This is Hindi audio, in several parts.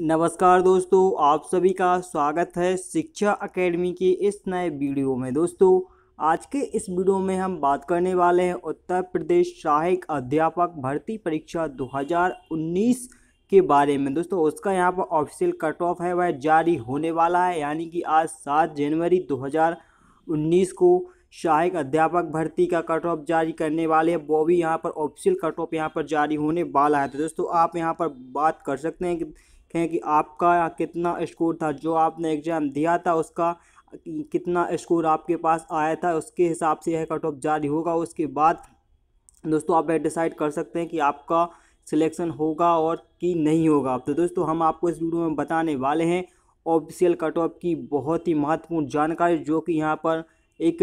नमस्कार दोस्तों आप सभी का स्वागत है शिक्षा एकेडमी के इस नए वीडियो में दोस्तों आज के इस वीडियो में हम बात करने वाले हैं उत्तर प्रदेश सहायक अध्यापक भर्ती परीक्षा 2019 के बारे में दोस्तों उसका यहाँ पर ऑफिशियल कट ऑफ है वह जारी होने वाला है यानी कि आज 7 जनवरी 2019 को सहायक अध्यापक भर्ती का कट ऑफ जारी करने वाले हैं वो भी यहाँ पर ऑफिशियल कट ऑफ यहाँ पर जारी होने वाला है तो दोस्तों आप यहाँ पर बात कर सकते हैं कि देखें कि आपका कितना स्कोर था जो आपने एग्ज़ाम दिया था उसका कितना स्कोर आपके पास आया था उसके हिसाब से यह कट ऑफ जारी होगा उसके बाद दोस्तों आप डिसाइड कर सकते हैं कि आपका सिलेक्शन होगा और कि नहीं होगा तो दोस्तों हम आपको इस वीडियो में बताने वाले हैं ऑफिशियल कट ऑफ की बहुत ही महत्वपूर्ण जानकारी जो कि यहाँ पर एक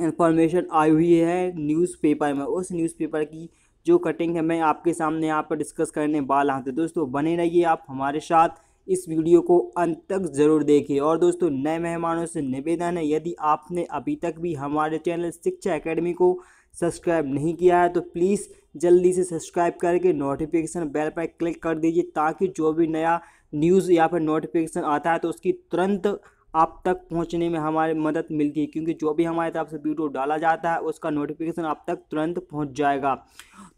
इन्फॉर्मेशन आई हुई है न्यूज़पेपर में उस न्यूज़पेपर की जो कटिंग है मैं आपके सामने यहाँ पर डिस्कस करने वाला हूँ तो दोस्तों बने रहिए आप हमारे साथ इस वीडियो को अंत तक ज़रूर देखिए और दोस्तों नए मेहमानों से निवेदन है यदि आपने अभी तक भी हमारे चैनल शिक्षा एकेडमी को सब्सक्राइब नहीं किया है तो प्लीज़ जल्दी से सब्सक्राइब करके नोटिफिकेशन बेल पर क्लिक कर दीजिए ताकि जो भी नया न्यूज़ या फिर नोटिफिकेशन आता है तो उसकी तुरंत आप तक पहुंचने में हमारी मदद मिलती है क्योंकि जो भी हमारे तरफ से वीडियो डाला जाता है उसका नोटिफिकेशन आप तक तुरंत पहुंच जाएगा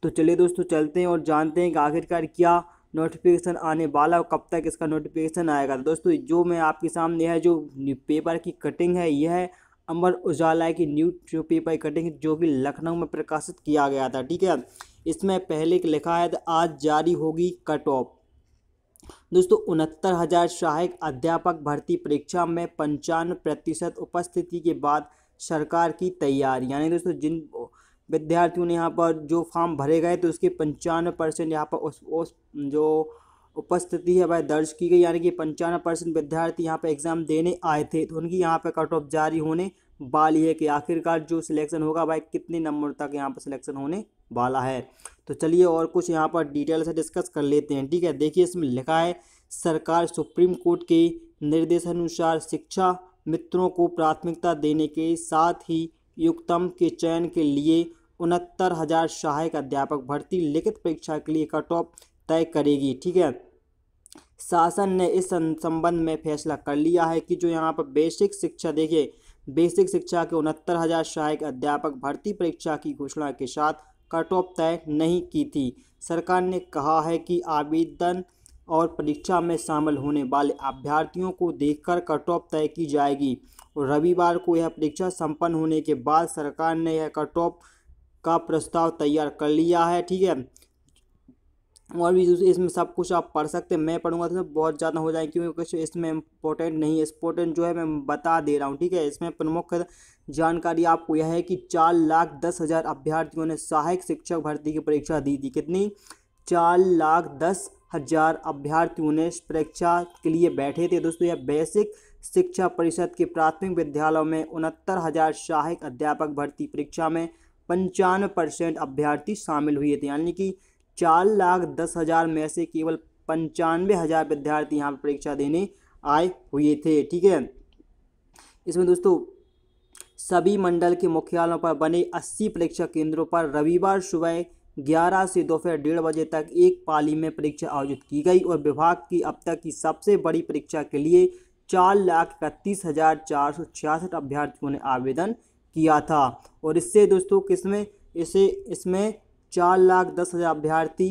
तो चलिए दोस्तों चलते हैं और जानते हैं कि आखिरकार क्या नोटिफिकेशन आने वाला और कब तक इसका नोटिफिकेशन आएगा तो दोस्तों जो मैं आपके सामने है जो पेपर की कटिंग है यह है अमर उजाला की जो पेपर कटिंग जो कि लखनऊ में प्रकाशित किया गया था ठीक है इसमें पहले लिखा है आज जारी होगी कट ऑफ दोस्तों उनहत्तर हज़ार सहायक अध्यापक भर्ती परीक्षा में पंचानवे प्रतिशत उपस्थिति के बाद सरकार की तैयारी यानी दोस्तों जिन विद्यार्थियों ने यहाँ पर जो फॉर्म भरे गए तो उसके पंचानवे परसेंट यहाँ पर उस, उस जो उपस्थिति है वह दर्ज की गई यानी कि पंचानवे परसेंट विद्यार्थी यहाँ पर एग्ज़ाम देने आए थे तो उनकी यहाँ पर कट ऑफ जारी होने वाली है कि आखिरकार जो सिलेक्शन होगा भाई कितने नंबर तक यहाँ पर सिलेक्शन होने वाला है तो चलिए और कुछ यहाँ पर डिटेल से डिस्कस कर लेते हैं ठीक है देखिए इसमें लिखा है सरकार सुप्रीम कोर्ट के निर्देशानुसार शिक्षा मित्रों को प्राथमिकता देने के साथ ही युक्तम के चयन के लिए उनहत्तर हज़ार सहायक अध्यापक भर्ती लिखित परीक्षा के लिए कट ऑफ तय करेगी ठीक है शासन ने इस संबंध में फैसला कर लिया है कि जो यहाँ पर बेसिक शिक्षा देखिए बेसिक शिक्षा के उनहत्तर हज़ार सहायक अध्यापक भर्ती परीक्षा की घोषणा के साथ कट ऑफ तय नहीं की थी सरकार ने कहा है कि आवेदन और परीक्षा में शामिल होने वाले अभ्यर्थियों को देखकर कट ऑफ तय की जाएगी और रविवार को यह परीक्षा संपन्न होने के बाद सरकार ने यह कट ऑफ का प्रस्ताव तैयार कर लिया है ठीक है और भी इसमें सब कुछ आप पढ़ सकते हैं मैं पढ़ूंगा तो बहुत ज़्यादा हो जाएंगे क्योंकि कुछ इसमें इम्पोर्टेंट नहीं है इम्पोर्टेंट जो है मैं बता दे रहा हूँ ठीक है इसमें प्रमुख जानकारी आपको यह है कि चार लाख दस हज़ार अभ्यर्थियों ने सहायक शिक्षक भर्ती की परीक्षा दी थी कितनी चार लाख दस हज़ार अभ्यर्थियों ने परीक्षा के लिए बैठे थे दोस्तों यह बेसिक शिक्षा परिषद के प्राथमिक विद्यालयों में उनहत्तर हज़ार सहायक अध्यापक भर्ती परीक्षा में पंचानवे परसेंट अभ्यर्थी शामिल हुए थे यानी कि चार लाख दस हज़ार में से केवल पंचानवे हज़ार विद्यार्थी यहाँ पर परीक्षा देने आए हुए थे ठीक है इसमें दोस्तों सभी मंडल के मुख्यालयों पर बने अस्सी परीक्षा केंद्रों पर रविवार सुबह ग्यारह से दोपहर डेढ़ बजे तक एक पाली में परीक्षा आयोजित की गई और विभाग की अब तक की सबसे बड़ी परीक्षा के लिए चार लाख इकतीस हज़ार चार सौ छियासठ अभ्यर्थियों ने आवेदन किया था और इससे दोस्तों किसमें इसे इसमें चार लाख दस हज़ार अभ्यर्थी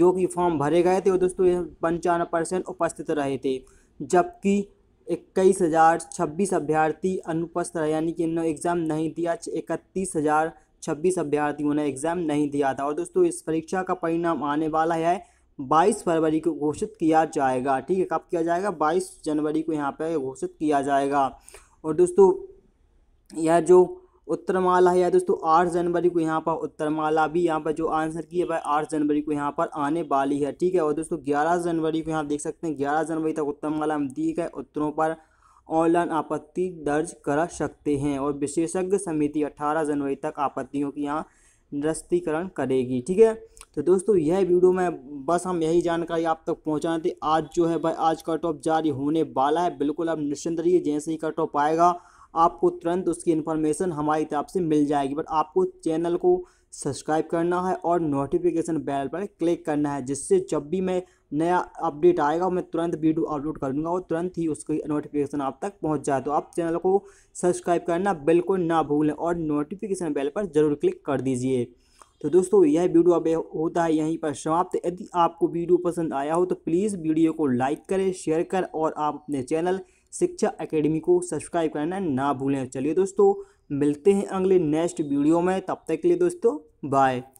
जो कि फॉर्म भरे गए थे और दोस्तों पंचानवे परसेंट उपस्थित रहे थे जबकि इक्कीस हज़ार छब्बीस अभ्यर्थी अनुपस्थित रहे यानी कि इन्होंने एग्ज़ाम नहीं दिया इकतीस हज़ार छब्बीस अभ्यर्थियों ने एग्ज़ाम नहीं दिया था और दोस्तों इस परीक्षा का परिणाम आने वाला है बाईस फरवरी को घोषित किया जाएगा ठीक है कब किया जाएगा बाईस जनवरी को यहाँ पर घोषित किया जाएगा और दोस्तों यह जो उत्तरमाला है या दोस्तों आठ जनवरी को यहाँ पर उत्तरमाला भी यहाँ पर जो आंसर की है भाई आठ जनवरी को यहाँ पर आने वाली है ठीक है और दोस्तों ग्यारह जनवरी को यहाँ देख सकते हैं ग्यारह जनवरी तक उत्तरमाला में दिए गए उत्तरों पर ऑनलाइन आपत्ति दर्ज करा सकते हैं और विशेषज्ञ समिति अठारह जनवरी तक आपत्तियों की यहाँ निरस्तीकरण करेगी ठीक है तो दोस्तों यह वीडियो में बस हम यही जानकारी आप तक पहुंचाने थे आज जो है भाई आज कट ऑफ जारी होने वाला है बिल्कुल आप निश्चिंत रहिए जैसे ही कट ऑफ आएगा आपको तुरंत उसकी इन्फॉर्मेशन हमारी तरफ से मिल जाएगी बट आपको चैनल को सब्सक्राइब करना है और नोटिफिकेशन बेल पर क्लिक करना है जिससे जब भी मैं नया अपडेट आएगा मैं तुरंत वीडियो अपलोड कर दूँगा और तुरंत ही उसकी नोटिफिकेशन आप तक पहुंच जाए तो आप चैनल को सब्सक्राइब करना बिल्कुल ना भूलें और नोटिफिकेशन बेल पर ज़रूर क्लिक कर दीजिए तो दोस्तों यह वीडियो अब होता है यहीं पर समाप्त यदि आपको वीडियो पसंद आया हो तो प्लीज़ वीडियो को लाइक करें शेयर करें और आप अपने चैनल शिक्षा अकेडमी को सब्सक्राइब करना ना भूलें चलिए दोस्तों मिलते हैं अगले नेक्स्ट वीडियो में तब तक के लिए दोस्तों बाय